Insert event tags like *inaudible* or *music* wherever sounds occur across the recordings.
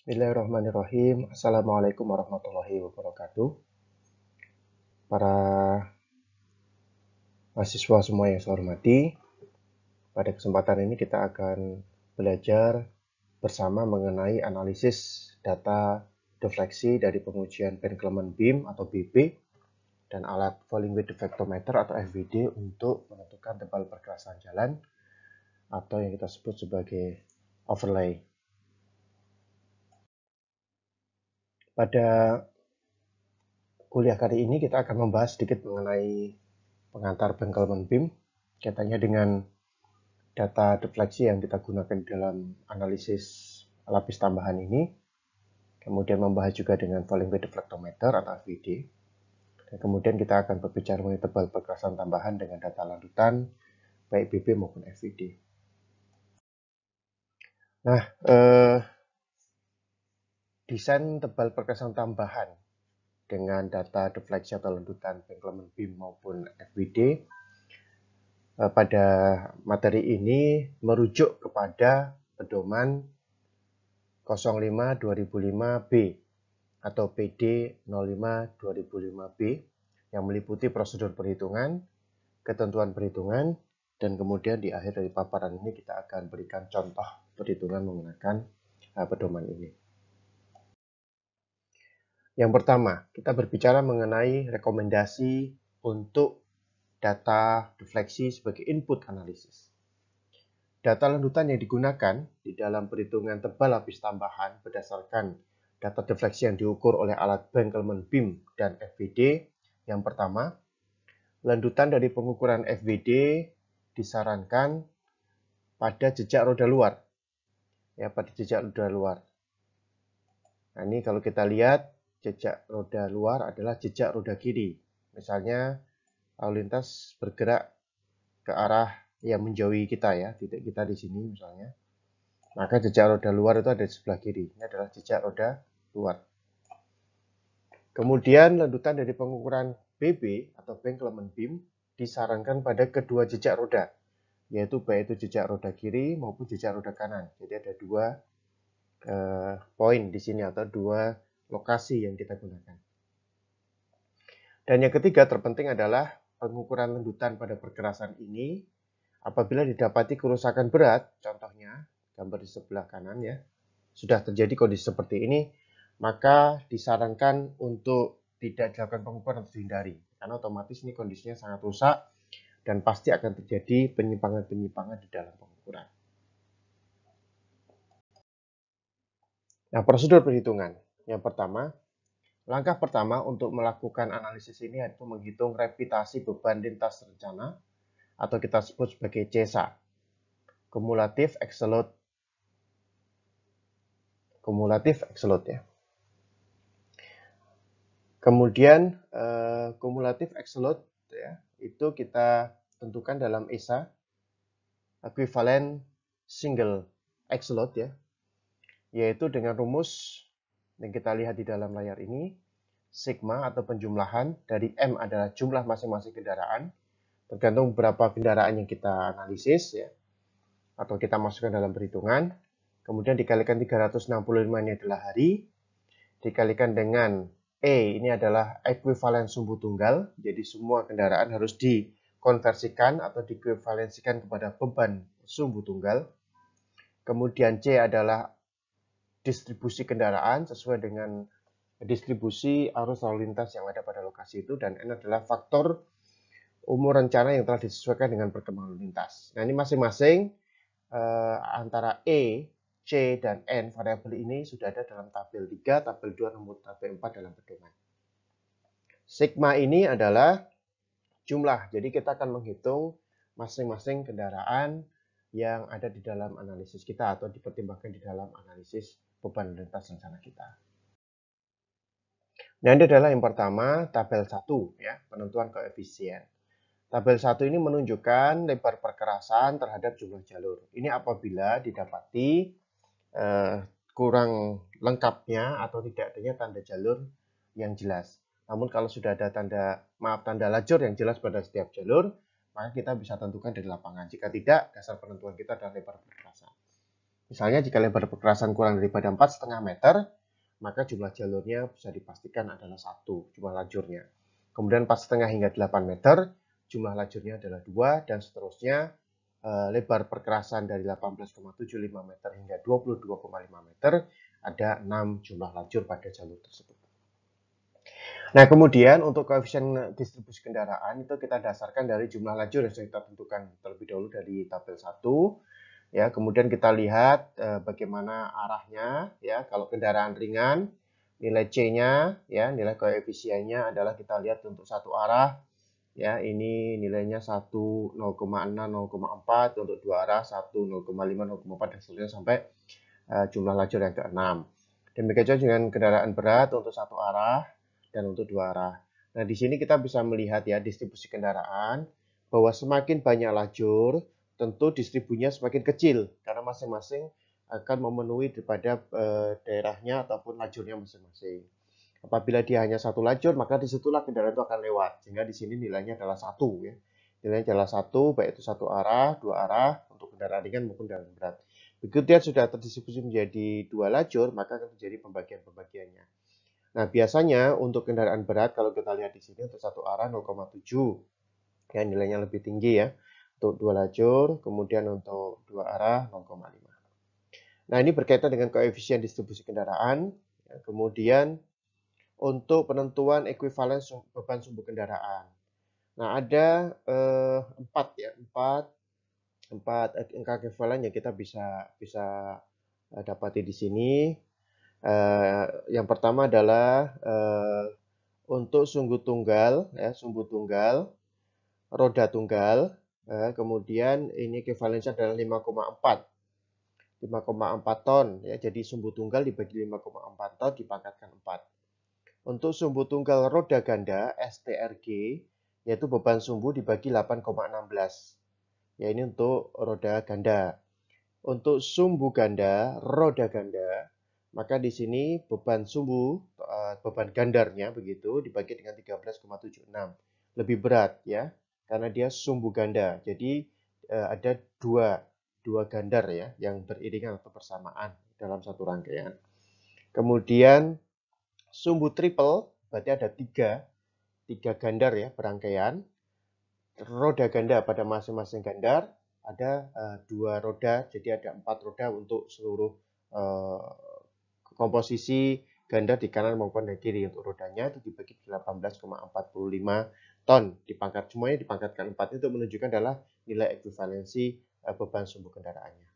Bismillahirrahmanirrahim. Assalamualaikum warahmatullahi wabarakatuh. Para mahasiswa semua yang saya hormati, pada kesempatan ini kita akan belajar bersama mengenai analisis data defleksi dari pengujian penkleman bim atau BP dan alat falling Weight deflectometer atau FWD untuk menentukan tebal perkerasan jalan atau yang kita sebut sebagai overlay. Pada kuliah kali ini kita akan membahas sedikit mengenai pengantar bengkel BIM katanya dengan data defleksi yang kita gunakan dalam analisis lapis tambahan ini kemudian membahas juga dengan volume deflectometer atau FVD dan kemudian kita akan berbicara mengenai tebal perkerasan tambahan dengan data lanjutan baik BB maupun FVD nah eh, desain tebal perkesan tambahan dengan data defleksi atau lendutan Franklin beam maupun FBD eh, pada materi ini merujuk kepada pedoman 05 2005B atau PD 05 2005B yang meliputi prosedur perhitungan, ketentuan perhitungan, dan kemudian di akhir dari paparan ini kita akan berikan contoh perhitungan menggunakan eh, pedoman ini. Yang pertama, kita berbicara mengenai rekomendasi untuk data defleksi sebagai input analisis. Data lanjutan yang digunakan di dalam perhitungan tebal lapis tambahan berdasarkan data defleksi yang diukur oleh alat Benkelman BIM dan FVD. Yang pertama, lanjutan dari pengukuran FVD disarankan pada jejak roda luar. Ya, pada jejak roda luar. Nah, ini kalau kita lihat jejak roda luar adalah jejak roda kiri. Misalnya lalu lintas bergerak ke arah yang menjauhi kita ya, titik kita di sini misalnya. Maka jejak roda luar itu ada di sebelah kiri. Ini adalah jejak roda luar. Kemudian lanjutan dari pengukuran BB atau bank elemen beam disarankan pada kedua jejak roda, yaitu baik itu jejak roda kiri maupun jejak roda kanan. Jadi ada dua eh, poin di sini atau dua lokasi yang kita gunakan. Dan yang ketiga terpenting adalah pengukuran lendutan pada perkerasan ini. Apabila didapati kerusakan berat, contohnya gambar di sebelah kanan ya, sudah terjadi kondisi seperti ini, maka disarankan untuk tidak dilakukan pengukuran atau dihindari. Karena otomatis ini kondisinya sangat rusak dan pasti akan terjadi penyimpangan-penyimpangan di dalam pengukuran. Nah, prosedur perhitungan. Yang pertama, langkah pertama untuk melakukan analisis ini yaitu menghitung reputasi beban lintas rencana atau kita sebut sebagai CESA. Kumulatif Exelot. kumulatif Exelot ya. Kemudian eh, kumulatif Exelot ya, itu kita tentukan dalam ESA equivalent single Exelot ya, yaitu dengan rumus yang kita lihat di dalam layar ini, sigma atau penjumlahan dari M adalah jumlah masing-masing kendaraan, tergantung berapa kendaraan yang kita analisis ya, atau kita masukkan dalam perhitungan. Kemudian dikalikan 365 ini adalah hari, dikalikan dengan E ini adalah ekuivalen sumbu tunggal, jadi semua kendaraan harus dikonversikan atau dikuivalensikan kepada beban sumbu tunggal. Kemudian C adalah distribusi kendaraan sesuai dengan distribusi arus lalu lintas yang ada pada lokasi itu dan N adalah faktor umur rencana yang telah disesuaikan dengan perkembangan lalu lintas. Nah ini masing-masing eh, antara E, C, dan N variabel ini sudah ada dalam tabel 3, tabel 2, nomor tabel 4 dalam pedoman. Sigma ini adalah jumlah, jadi kita akan menghitung masing-masing kendaraan yang ada di dalam analisis kita atau dipertimbangkan di dalam analisis beban lintas rencana kita. Nah, ini adalah yang pertama, tabel 1 ya, penentuan koefisien. Tabel 1 ini menunjukkan lebar perkerasan terhadap jumlah jalur. Ini apabila didapati eh, kurang lengkapnya atau tidak adanya tanda jalur yang jelas. Namun kalau sudah ada tanda maaf tanda lajur yang jelas pada setiap jalur, maka kita bisa tentukan dari lapangan. Jika tidak, dasar penentuan kita adalah lebar perkerasan. Misalnya jika lebar perkerasan kurang daripada 4,5 meter, maka jumlah jalurnya bisa dipastikan adalah satu jumlah lajurnya. Kemudian 4,5 hingga 8 meter, jumlah lajurnya adalah dua dan seterusnya eh, lebar perkerasan dari 18,75 meter hingga 22,5 meter ada 6 jumlah lajur pada jalur tersebut. Nah, kemudian untuk koefisien distribusi kendaraan itu kita dasarkan dari jumlah lajur yang sudah kita tentukan terlebih dahulu dari tabel 1 ya kemudian kita lihat e, bagaimana arahnya ya kalau kendaraan ringan nilai C-nya ya nilai koefisiennya adalah kita lihat untuk satu arah ya ini nilainya 1 0,6 0,4 untuk dua arah 1 0,5 0,4 dan seterusnya sampai e, jumlah lajur yang keenam demikian juga dengan kendaraan berat untuk satu arah dan untuk dua arah nah di sini kita bisa melihat ya distribusi kendaraan bahwa semakin banyak lajur tentu distribusinya semakin kecil karena masing-masing akan memenuhi daripada e, daerahnya ataupun lajurnya masing-masing. Apabila dia hanya satu lajur, maka disitulah kendaraan itu akan lewat. Sehingga di sini nilainya adalah satu. Ya. Nilainya adalah satu, baik itu satu arah, dua arah, untuk kendaraan ringan maupun kendaraan berat. Begitu dia sudah terdistribusi menjadi dua lajur, maka akan terjadi pembagian-pembagiannya. Nah, biasanya untuk kendaraan berat, kalau kita lihat di sini, untuk satu arah 0,7. Ya, nilainya lebih tinggi ya untuk dua lajur, kemudian untuk dua arah 0,5. Nah ini berkaitan dengan koefisien distribusi kendaraan, ya, kemudian untuk penentuan ekuivalen beban sumbu kendaraan. Nah ada eh, empat ya empat empat angka ekuivalen yang kita bisa bisa eh, dapati di sini. Eh, yang pertama adalah eh, untuk sumbu tunggal ya sumbu tunggal, roda tunggal, Eh, kemudian ini equivalensinya adalah 5,4. 5,4 ton ya. Jadi sumbu tunggal dibagi 5,4 ton dipangkatkan 4. Untuk sumbu tunggal roda ganda STRG yaitu beban sumbu dibagi 8,16. Ya ini untuk roda ganda. Untuk sumbu ganda, roda ganda, maka di sini beban sumbu eh, beban gandarnya begitu dibagi dengan 13,76. Lebih berat ya karena dia sumbu ganda. Jadi uh, ada dua dua gandar ya yang beriringan atau persamaan dalam satu rangkaian. Kemudian sumbu triple berarti ada tiga tiga gandar ya perangkaian. Roda ganda pada masing-masing gandar ada uh, dua roda, jadi ada empat roda untuk seluruh uh, komposisi ganda di kanan maupun di kiri untuk rodanya itu dibagi 18,45 ton dipangkat semuanya dipangkatkan 4 itu menunjukkan adalah nilai ekuivalensi eh, beban sumbu kendaraannya.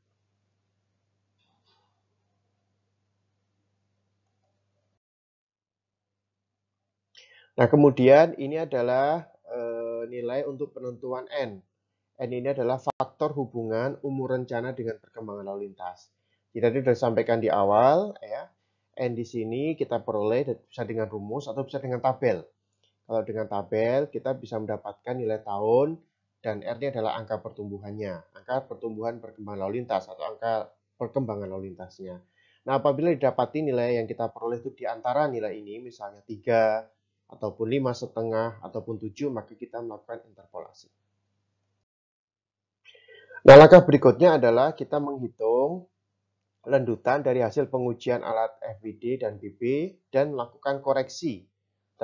Nah, kemudian ini adalah e, nilai untuk penentuan N. N ini adalah faktor hubungan umur rencana dengan perkembangan lalu lintas. Kita tadi sudah sampaikan di awal, ya. N di sini kita peroleh bisa dengan rumus atau bisa dengan tabel. Kalau dengan tabel, kita bisa mendapatkan nilai tahun, dan R ini adalah angka pertumbuhannya, angka pertumbuhan perkembangan lalu lintas atau angka perkembangan lalu lintasnya. Nah, apabila didapati nilai yang kita peroleh itu di antara nilai ini, misalnya 3, ataupun 5 setengah, ataupun 7, maka kita melakukan interpolasi. Nah, langkah berikutnya adalah kita menghitung lendutan dari hasil pengujian alat FVD dan BB dan melakukan koreksi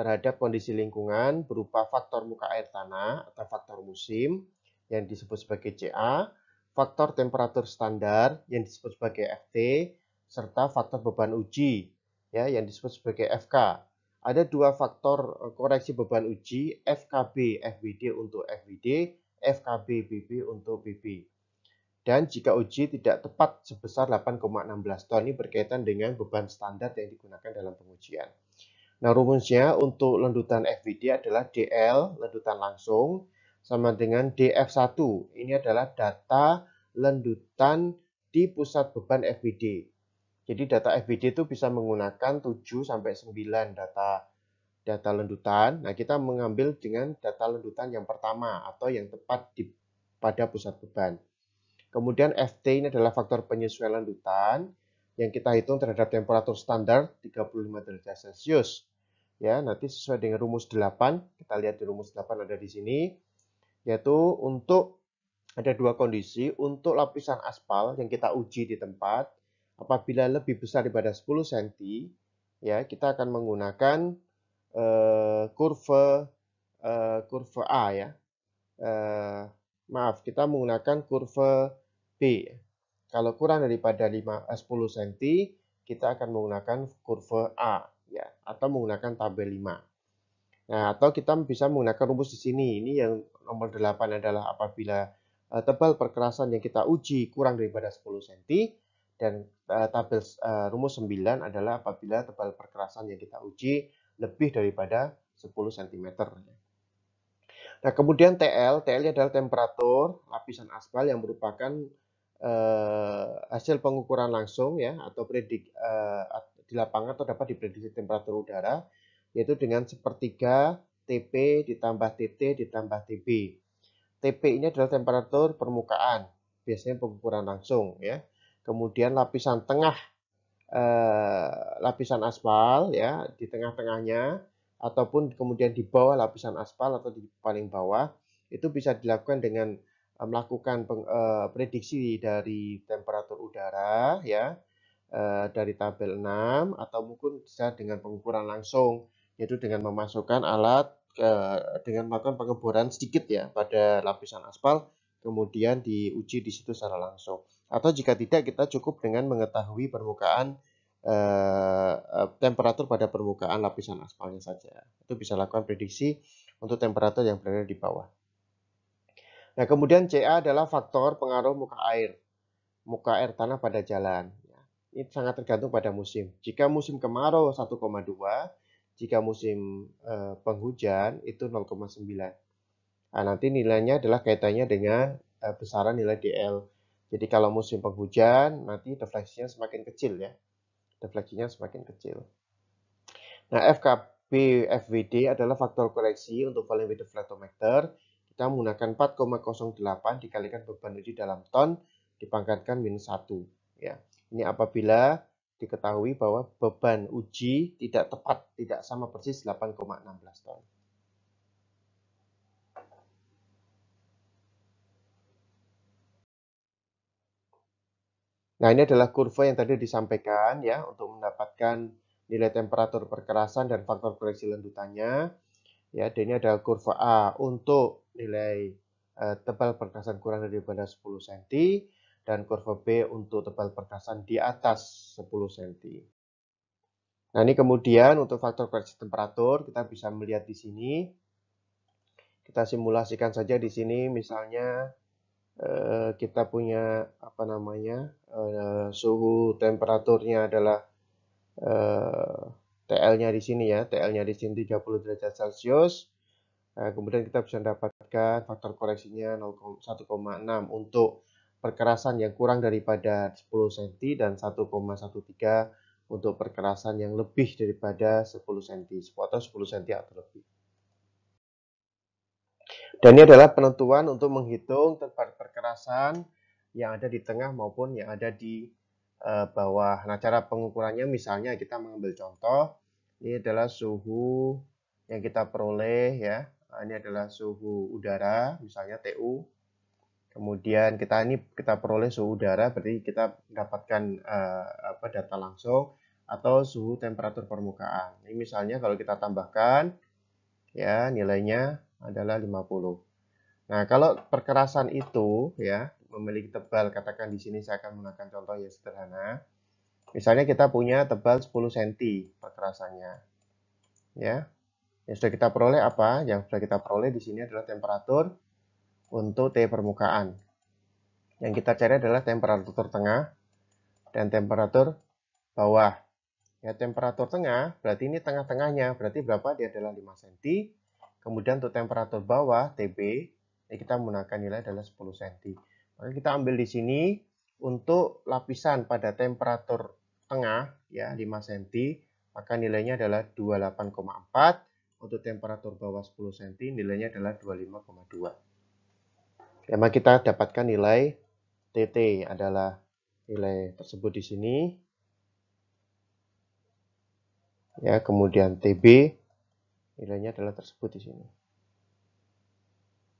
terhadap kondisi lingkungan berupa faktor muka air tanah atau faktor musim yang disebut sebagai CA, faktor temperatur standar yang disebut sebagai FT, serta faktor beban uji ya yang disebut sebagai FK. Ada dua faktor eh, koreksi beban uji FKB FWD untuk FWD, FKB BB untuk BB. Dan jika uji tidak tepat sebesar 8,16 ton ini berkaitan dengan beban standar yang digunakan dalam pengujian. Nah, rumusnya untuk lendutan FVD adalah DL, lendutan langsung, sama dengan DF1. Ini adalah data lendutan di pusat beban FVD. Jadi data FVD itu bisa menggunakan 7 sampai 9 data data lendutan. Nah, kita mengambil dengan data lendutan yang pertama atau yang tepat di, pada pusat beban. Kemudian FT ini adalah faktor penyesuaian lendutan yang kita hitung terhadap temperatur standar 35 derajat Celcius ya nanti sesuai dengan rumus 8 kita lihat di rumus 8 ada di sini yaitu untuk ada dua kondisi untuk lapisan aspal yang kita uji di tempat apabila lebih besar daripada 10 cm ya kita akan menggunakan kurva kurva eh, kurva eh, A ya eh, maaf kita menggunakan kurva B kalau kurang daripada 5 10 cm kita akan menggunakan kurva A ya atau menggunakan tabel 5. Nah, atau kita bisa menggunakan rumus di sini. Ini yang nomor 8 adalah apabila eh, tebal perkerasan yang kita uji kurang daripada 10 cm dan eh, tabel eh, rumus 9 adalah apabila tebal perkerasan yang kita uji lebih daripada 10 cm. Nah, kemudian TL, TL adalah temperatur lapisan aspal yang merupakan eh, hasil pengukuran langsung ya atau predik eh, di lapangan atau dapat diprediksi temperatur udara, yaitu dengan sepertiga TP ditambah TT ditambah TB. TP ini adalah temperatur permukaan, biasanya pengukuran langsung ya. Kemudian lapisan tengah eh, lapisan aspal ya di tengah-tengahnya ataupun kemudian di bawah lapisan aspal atau di paling bawah itu bisa dilakukan dengan eh, melakukan peng, eh, prediksi dari temperatur udara ya Eh, dari tabel 6 atau mungkin bisa dengan pengukuran langsung yaitu dengan memasukkan alat eh, dengan melakukan pengeboran sedikit ya pada lapisan aspal kemudian diuji di situ secara langsung atau jika tidak kita cukup dengan mengetahui permukaan eh, eh temperatur pada permukaan lapisan aspalnya saja itu bisa lakukan prediksi untuk temperatur yang berada di bawah nah kemudian CA adalah faktor pengaruh muka air muka air tanah pada jalan ini sangat tergantung pada musim. Jika musim kemarau 1,2, jika musim eh, penghujan itu 0,9. Nah, nanti nilainya adalah kaitannya dengan eh, besaran nilai DL. Jadi kalau musim penghujan, nanti defleksinya semakin kecil ya. Defleksinya semakin kecil. Nah, FKB FWD adalah faktor koreksi untuk volume deflectometer. Kita menggunakan 4,08 dikalikan beban uji dalam ton dipangkatkan minus 1. Ya. Ini apabila diketahui bahwa beban uji tidak tepat, tidak sama persis 8,16 ton. Nah, ini adalah kurva yang tadi disampaikan ya untuk mendapatkan nilai temperatur perkerasan dan faktor koreksi lendutannya. Ya, dan ini adalah kurva A untuk nilai uh, tebal perkerasan kurang daripada 10 cm dan kurva B untuk tebal perkasan di atas 10 cm. Nah ini kemudian untuk faktor koreksi temperatur kita bisa melihat di sini. Kita simulasikan saja di sini misalnya eh, kita punya apa namanya eh, suhu temperaturnya adalah eh, TL-nya di sini ya, TL-nya di sini 30 derajat Celcius. Nah, kemudian kita bisa mendapatkan faktor koreksinya 1,6 untuk perkerasan yang kurang daripada 10 cm dan 1,13 untuk perkerasan yang lebih daripada 10 cm atau 10 cm atau lebih. Dan ini adalah penentuan untuk menghitung tempat perkerasan yang ada di tengah maupun yang ada di eh, bawah. Nah, cara pengukurannya misalnya kita mengambil contoh. Ini adalah suhu yang kita peroleh ya. Nah, ini adalah suhu udara, misalnya TU kemudian kita ini kita peroleh suhu udara berarti kita mendapatkan uh, eh, apa data langsung atau suhu temperatur permukaan ini misalnya kalau kita tambahkan ya nilainya adalah 50 nah kalau perkerasan itu ya memiliki tebal katakan di sini saya akan menggunakan contoh yang sederhana misalnya kita punya tebal 10 cm perkerasannya ya yang sudah kita peroleh apa yang sudah kita peroleh di sini adalah temperatur untuk T permukaan. Yang kita cari adalah temperatur tengah dan temperatur bawah. Ya, temperatur tengah berarti ini tengah-tengahnya, berarti berapa? Dia adalah 5 cm. Kemudian untuk temperatur bawah, TB, ya kita menggunakan nilai adalah 10 cm. Maka kita ambil di sini untuk lapisan pada temperatur tengah, ya 5 cm, maka nilainya adalah 28,4. Untuk temperatur bawah 10 cm, nilainya adalah 25,2. Karena kita dapatkan nilai TT adalah nilai tersebut di sini. Ya, kemudian TB nilainya adalah tersebut di sini.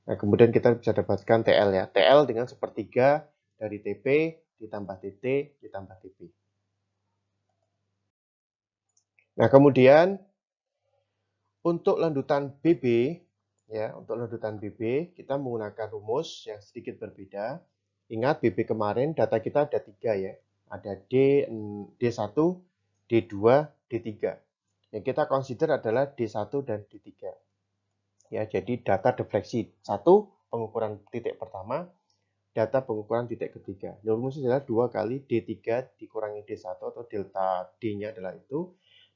Nah, kemudian kita bisa dapatkan TL ya. TL dengan sepertiga dari TP ditambah TT ditambah TP. Nah, kemudian untuk landutan BB ya untuk ledutan BB kita menggunakan rumus yang sedikit berbeda. Ingat BB kemarin data kita ada tiga ya, ada D, D1, D2, D3. Yang kita consider adalah D1 dan D3. Ya, jadi data defleksi satu pengukuran titik pertama, data pengukuran titik ketiga. Rumusnya adalah dua kali D3 dikurangi D1 atau delta D-nya adalah itu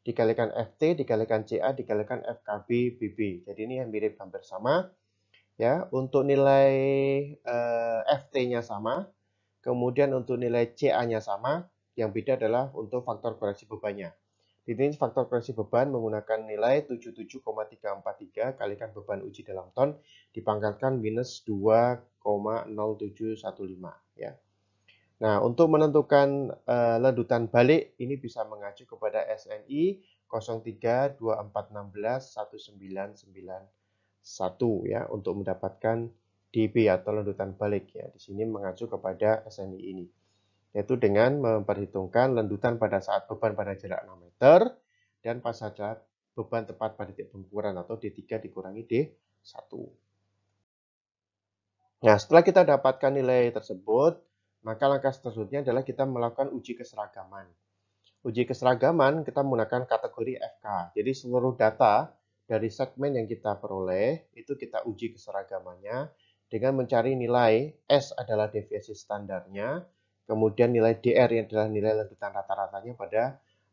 dikalikan FT, dikalikan CA, dikalikan FKB, BB. Jadi ini yang mirip hampir sama. Ya, untuk nilai eh, FT-nya sama, kemudian untuk nilai CA-nya sama, yang beda adalah untuk faktor koreksi bebannya. Di sini faktor koreksi beban menggunakan nilai 77,343 kalikan beban uji dalam ton dipangkatkan minus 2,0715 ya. Nah, untuk menentukan uh, ledutan balik ini bisa mengacu kepada SNI 0324161991 ya untuk mendapatkan DB atau ledutan balik ya. Di sini mengacu kepada SNI ini yaitu dengan memperhitungkan lendutan pada saat beban pada jarak 6 meter dan pada saat beban tepat pada titik pengukuran atau D3 dikurangi D1. Nah, setelah kita dapatkan nilai tersebut, maka langkah seterusnya adalah kita melakukan uji keseragaman. Uji keseragaman kita menggunakan kategori FK. Jadi seluruh data dari segmen yang kita peroleh itu kita uji keseragamannya dengan mencari nilai S adalah deviasi standarnya, kemudian nilai DR yang adalah nilai lanjutan rata-ratanya pada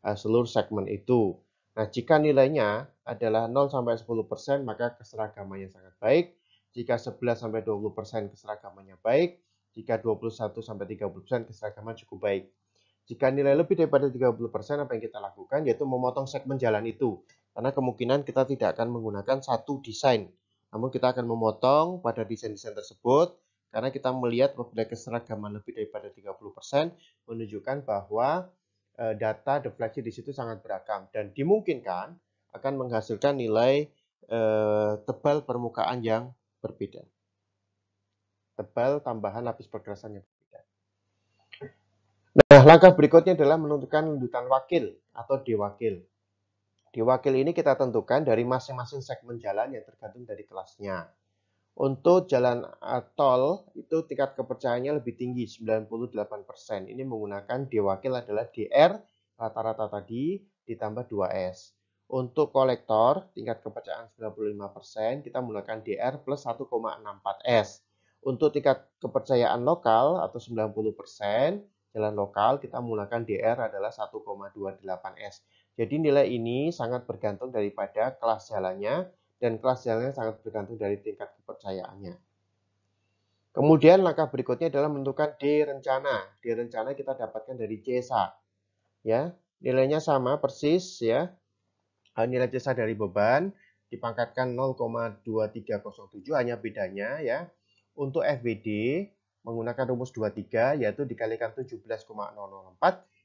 eh, seluruh segmen itu. Nah, jika nilainya adalah 0 sampai 10%, maka keseragamannya sangat baik. Jika 11 sampai 20% keseragamannya baik, jika 21 sampai 30% keseragaman cukup baik. Jika nilai lebih daripada 30% apa yang kita lakukan yaitu memotong segmen jalan itu. Karena kemungkinan kita tidak akan menggunakan satu desain. Namun kita akan memotong pada desain-desain tersebut karena kita melihat apabila keseragaman lebih daripada 30% menunjukkan bahwa e, data defleksi di situ sangat beragam dan dimungkinkan akan menghasilkan nilai e, tebal permukaan yang berbeda tebal tambahan lapis perkerasan yang berbeda. Nah, langkah berikutnya adalah menentukan lembutan wakil atau diwakil. Diwakil ini kita tentukan dari masing-masing segmen jalan yang tergantung dari kelasnya. Untuk jalan eh, tol itu tingkat kepercayaannya lebih tinggi 98%. Ini menggunakan diwakil adalah DR rata-rata tadi ditambah 2S. Untuk kolektor tingkat kepercayaan 95% kita menggunakan DR plus 1,64S. Untuk tingkat kepercayaan lokal atau 90%, jalan lokal kita menggunakan DR adalah 1,28S. Jadi nilai ini sangat bergantung daripada kelas jalannya dan kelas jalannya sangat bergantung dari tingkat kepercayaannya. Kemudian langkah berikutnya adalah menentukan D rencana. D rencana kita dapatkan dari CESA. Ya, nilainya sama persis ya. Eh, nilai CESA dari beban dipangkatkan 0,2307 hanya bedanya ya untuk FWD menggunakan rumus 23 yaitu dikalikan 17,004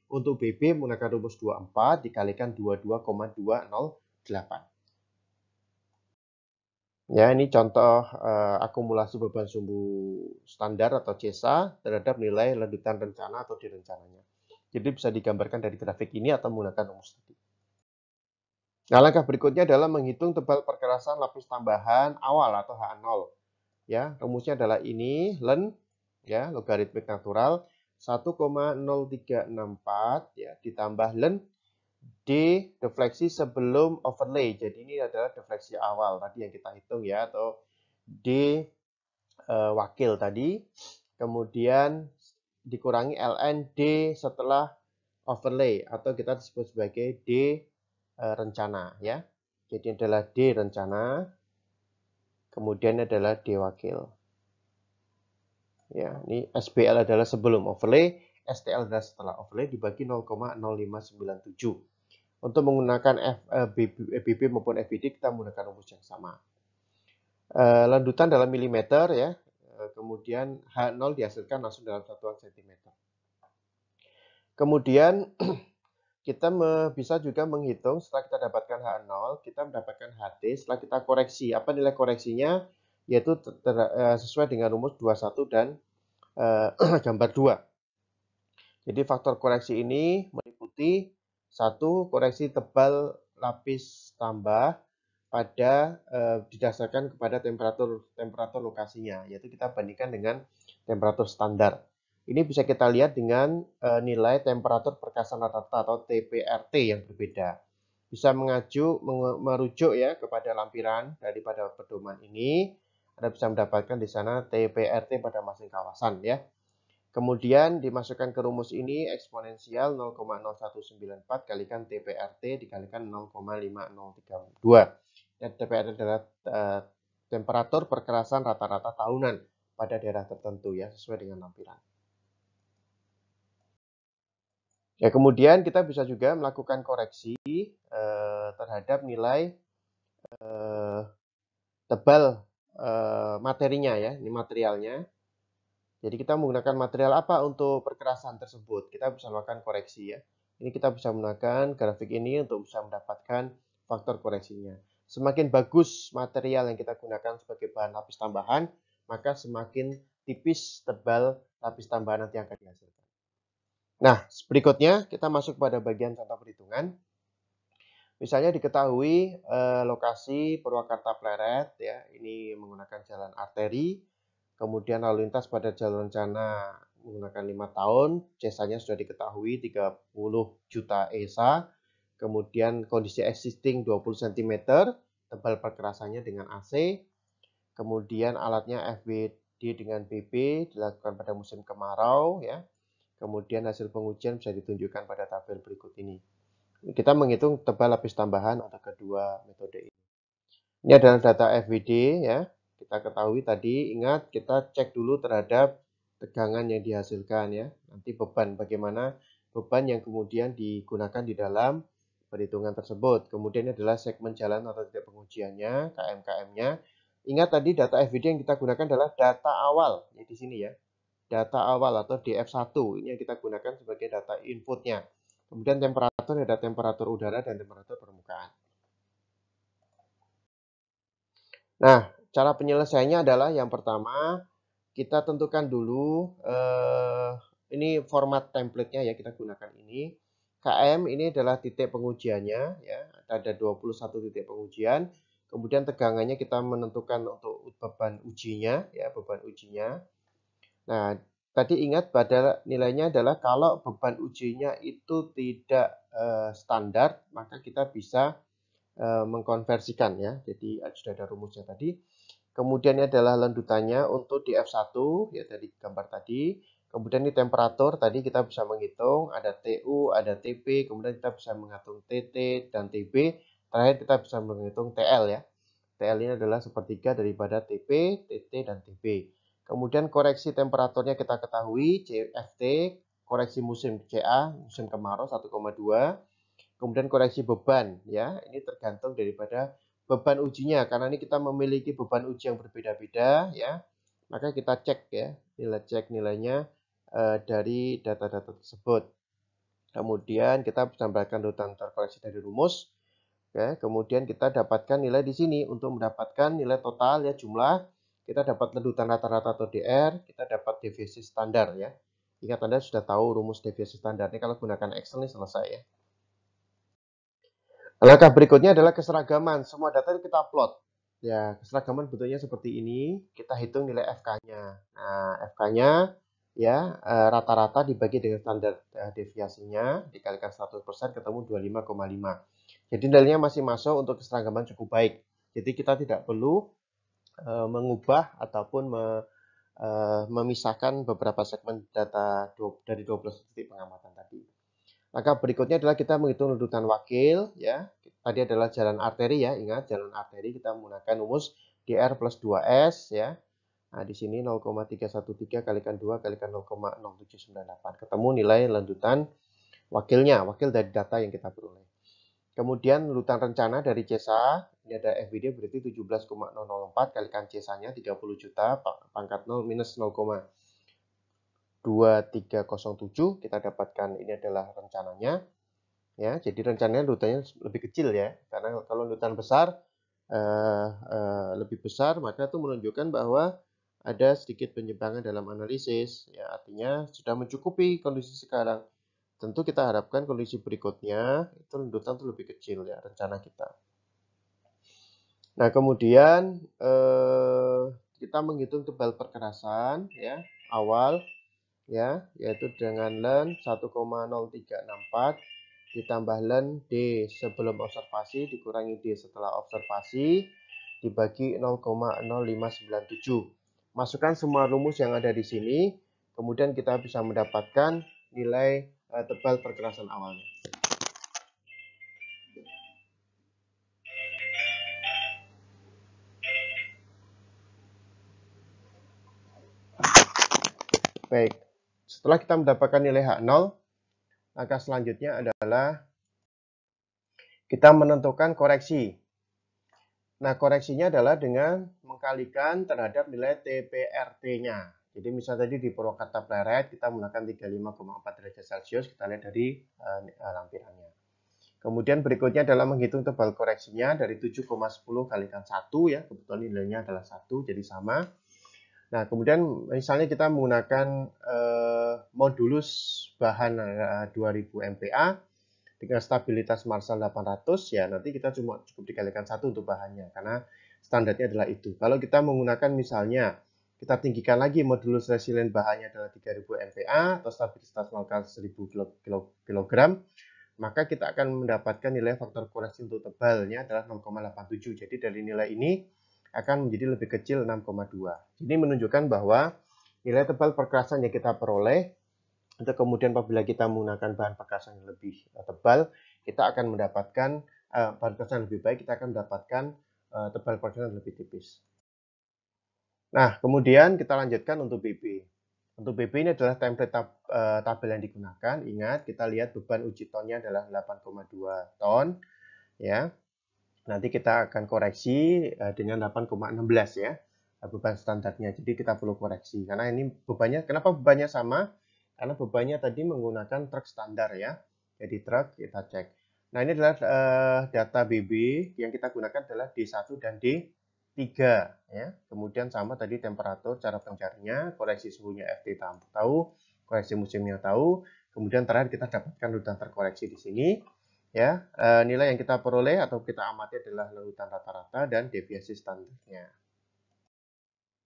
untuk BB menggunakan rumus 24 dikalikan 22,208 Ya, ini contoh uh, akumulasi beban sumbu standar atau CESA terhadap nilai lanjutan rencana atau direncananya. Jadi bisa digambarkan dari grafik ini atau menggunakan rumus tadi. Nah, langkah berikutnya adalah menghitung tebal perkerasan lapis tambahan awal atau H0 ya rumusnya adalah ini len ya logaritmik natural 1,0364 ya ditambah len d defleksi sebelum overlay jadi ini adalah defleksi awal tadi yang kita hitung ya atau d e, wakil tadi kemudian dikurangi ln d setelah overlay atau kita disebut sebagai d e, rencana ya jadi adalah d rencana kemudian adalah D Ya, ini SBL adalah sebelum overlay, STL adalah setelah overlay dibagi 0,0597. Untuk menggunakan FBB eh, eh, maupun FBD kita menggunakan rumus yang sama. Eh, landutan dalam milimeter ya, kemudian H0 dihasilkan langsung dalam satuan sentimeter. Kemudian *clears throat* Kita me, bisa juga menghitung setelah kita dapatkan H0, kita mendapatkan HT setelah kita koreksi. Apa nilai koreksinya? Yaitu ter, ter, eh, sesuai dengan rumus 21 dan uh, *clears throat* gambar 2. Jadi faktor koreksi ini meliputi satu koreksi tebal lapis tambah pada eh, didasarkan kepada temperatur temperatur lokasinya, yaitu kita bandingkan dengan temperatur standar. Ini bisa kita lihat dengan uh, nilai temperatur perkasan rata-rata atau TPRT yang berbeda. Bisa mengacu merujuk ya kepada lampiran daripada pedoman ini. Anda bisa mendapatkan di sana TPRT pada masing kawasan ya. Kemudian dimasukkan ke rumus ini eksponensial 0,0194 kalikan TPRT dikalikan 0,5032. Dan TPRT adalah uh, temperatur perkerasan rata-rata tahunan pada daerah tertentu ya sesuai dengan lampiran. Ya, kemudian kita bisa juga melakukan koreksi eh, terhadap nilai eh, tebal eh, materinya ya, ini materialnya. Jadi kita menggunakan material apa untuk perkerasan tersebut? Kita bisa melakukan koreksi ya. Ini kita bisa menggunakan grafik ini untuk bisa mendapatkan faktor koreksinya. Semakin bagus material yang kita gunakan sebagai bahan lapis tambahan, maka semakin tipis tebal lapis tambahan nanti akan dihasilkan. Nah, berikutnya kita masuk pada bagian contoh perhitungan. Misalnya diketahui eh, lokasi Purwakarta Pleret, ya, ini menggunakan jalan arteri, kemudian lalu lintas pada jalur rencana menggunakan lima tahun, jasanya sudah diketahui 30 juta ESA, kemudian kondisi existing 20 cm, tebal perkerasannya dengan AC, kemudian alatnya FBD dengan BB dilakukan pada musim kemarau, ya, Kemudian hasil pengujian bisa ditunjukkan pada tabel berikut ini. Kita menghitung tebal lapis tambahan untuk kedua metode ini. Ini adalah data FWD ya. Kita ketahui tadi, ingat kita cek dulu terhadap tegangan yang dihasilkan ya. Nanti beban, bagaimana beban yang kemudian digunakan di dalam perhitungan tersebut. Kemudian ini adalah segmen jalan atau tidak pengujiannya, KMKM-nya. Ingat tadi data FWD yang kita gunakan adalah data awal, ya di sini ya data awal atau DF1. Ini yang kita gunakan sebagai data inputnya. Kemudian temperatur ya, ada temperatur udara dan temperatur permukaan. Nah, cara penyelesaiannya adalah yang pertama kita tentukan dulu eh, ini format template-nya ya kita gunakan ini. KM ini adalah titik pengujiannya ya. Ada 21 titik pengujian. Kemudian tegangannya kita menentukan untuk beban ujinya ya, beban ujinya. Nah, tadi ingat pada nilainya adalah kalau beban ujinya itu tidak uh, standar, maka kita bisa uh, mengkonversikan ya. Jadi eh, sudah ada rumusnya tadi. Kemudian ini adalah lendutannya untuk di F1 ya tadi gambar tadi. Kemudian di temperatur tadi kita bisa menghitung ada TU, ada TP, kemudian kita bisa menghitung TT dan TB. Terakhir kita bisa menghitung TL ya. TL ini adalah sepertiga daripada TP, TT, dan TB. Kemudian koreksi temperaturnya kita ketahui CFT, koreksi musim CA, musim kemarau 1,2. Kemudian koreksi beban ya, ini tergantung daripada beban ujinya karena ini kita memiliki beban uji yang berbeda-beda ya. Maka kita cek ya, nilai cek nilainya e, dari data-data tersebut. Kemudian kita tambahkan rutan terkoreksi dari rumus. Oke, ya. kemudian kita dapatkan nilai di sini untuk mendapatkan nilai total ya jumlah kita dapat tentutan rata-rata atau DR, kita dapat deviasi standar ya. Ingat Anda sudah tahu rumus deviasi standar. Ini kalau gunakan Excel ini selesai ya. Langkah berikutnya adalah keseragaman. Semua data ini kita plot. Ya, keseragaman bentuknya seperti ini. Kita hitung nilai FK-nya. Nah, FK-nya ya eh, rata-rata dibagi dengan standar eh, deviasinya dikalikan 100% ketemu 25,5. Jadi nilainya masih masuk untuk keseragaman cukup baik. Jadi kita tidak perlu Eh, mengubah ataupun me, uh, memisahkan beberapa segmen data dari 12 titik pengamatan tadi. Maka berikutnya adalah kita menghitung redutan wakil ya. Tadi adalah jalan arteri ya, ingat jalan arteri kita menggunakan rumus DR plus 2S ya. Nah, di sini 0,313 kalikan 2 kalikan 0,0798. Ketemu nilai lanjutan wakilnya, wakil dari data yang kita peroleh. Kemudian lutan rencana dari CESA, ini ada FBD berarti 17,004 kalikan CESA-nya 30 juta pangkat 0 minus 0,2307 kita dapatkan ini adalah rencananya. Ya, jadi rencananya lutannya lebih kecil ya. Karena kalau lutan besar eh, eh, lebih besar maka itu menunjukkan bahwa ada sedikit penyimpangan dalam analisis ya artinya sudah mencukupi kondisi sekarang. Tentu kita harapkan kondisi berikutnya itu lendutan itu lebih kecil ya rencana kita. Nah kemudian eh, kita menghitung tebal perkerasan ya awal ya yaitu dengan len 1,0364 ditambah len D sebelum observasi dikurangi D setelah observasi dibagi 0,0597. Masukkan semua rumus yang ada di sini, kemudian kita bisa mendapatkan nilai uh, tebal perkerasan awalnya. Baik, setelah kita mendapatkan nilai H0, langkah selanjutnya adalah kita menentukan koreksi. Nah, koreksinya adalah dengan mengkalikan terhadap nilai TPRT-nya. Jadi misal tadi di Purwakarta Pleret kita menggunakan 35,4 derajat Celcius, kita lihat dari uh, lampirannya. Kemudian berikutnya adalah menghitung tebal koreksinya dari 7,10 kalikan 1 ya, kebetulan nilainya adalah 1 jadi sama. Nah, kemudian misalnya kita menggunakan uh, modulus bahan uh, 2000 MPa dengan stabilitas Marshall 800 ya nanti kita cuma cukup dikalikan satu untuk bahannya karena standarnya adalah itu. Kalau kita menggunakan misalnya kita tinggikan lagi modulus resilien bahannya adalah 3000 MPa atau stabilitas lokal 1000 kg, maka kita akan mendapatkan nilai faktor koreksi untuk tebalnya adalah 0,87. Jadi dari nilai ini akan menjadi lebih kecil 6,2. Ini menunjukkan bahwa nilai tebal perkerasan yang kita peroleh untuk kemudian apabila kita menggunakan bahan perkerasan yang lebih eh, tebal, kita akan mendapatkan uh, perkerasan lebih baik, kita akan mendapatkan eh, tebal perkerasan lebih tipis. Nah, kemudian kita lanjutkan untuk BB. Untuk BB ini adalah template tab, e, tabel yang digunakan. Ingat, kita lihat beban uji tonnya adalah 8,2 ton. Ya, Nanti kita akan koreksi e, dengan 8,16 ya, beban standarnya. Jadi kita perlu koreksi, karena ini bebannya, kenapa bebannya sama? Karena bebannya tadi menggunakan truk standar ya. Jadi truk kita cek. Nah ini adalah e, data BB yang kita gunakan adalah D1 dan D2. 3 ya. Kemudian sama tadi temperatur cara pencarinya, koreksi suhunya FT tahu, koreksi musimnya tahu, kemudian terakhir kita dapatkan lutan terkoreksi di sini ya. E, nilai yang kita peroleh atau kita amati adalah lutan rata-rata dan deviasi standarnya.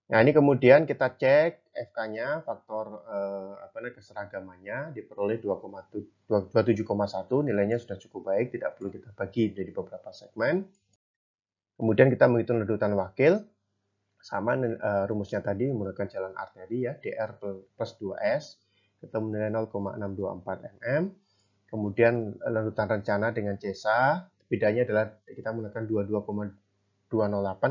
Nah, ini kemudian kita cek FK-nya, faktor eh, apa namanya keseragamannya diperoleh 2,7,1 nilainya sudah cukup baik, tidak perlu kita bagi dari beberapa segmen. Kemudian kita menghitung ledutan wakil, sama uh, rumusnya tadi menggunakan jalan arteri ya, DR plus 2S, ketemu menilai 0,624 mm. Kemudian eh, ledutan rencana dengan CESA, bedanya adalah kita menggunakan 22,208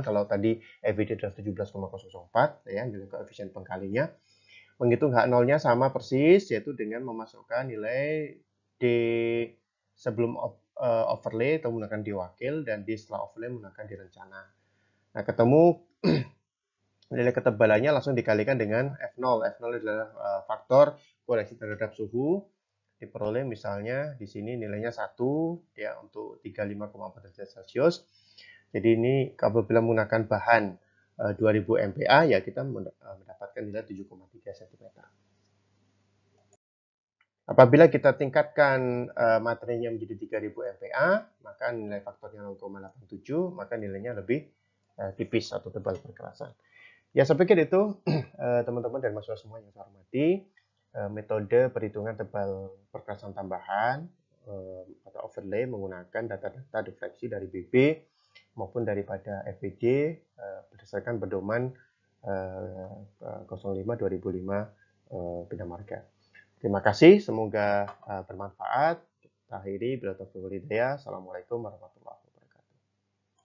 kalau tadi ebd adalah 17,004 ya, juga koefisien pengkalinya. Menghitung H nolnya sama persis, yaitu dengan memasukkan nilai D sebelum op uh, overlay atau menggunakan diwakil dan di setelah overlay menggunakan direncana. Nah, ketemu *clears throat* nilai ketebalannya langsung dikalikan dengan F0. F0 adalah uh, faktor koreksi terhadap suhu. Diperoleh misalnya di sini nilainya 1 ya untuk 35,4 derajat Celcius. Jadi ini apabila menggunakan bahan uh, 2000 MPa ya kita eh, mendapatkan nilai 7,3 cm. Apabila kita tingkatkan uh, materinya menjadi 3000 MPa, maka nilai faktornya 0,87, maka nilainya lebih uh, tipis atau tebal perkerasan. Ya, saya pikir itu *clears throat* eh, teman-teman uh, dan mahasiswa semua yang saya hormati, metode perhitungan tebal perkerasan tambahan atau overlay menggunakan data-data defleksi dari BB maupun daripada FPD berdasarkan pedoman uh, 05 2005 uh, Bina Marga. Terima kasih, semoga uh, bermanfaat. Kita akhiri, Assalamualaikum warahmatullahi wabarakatuh.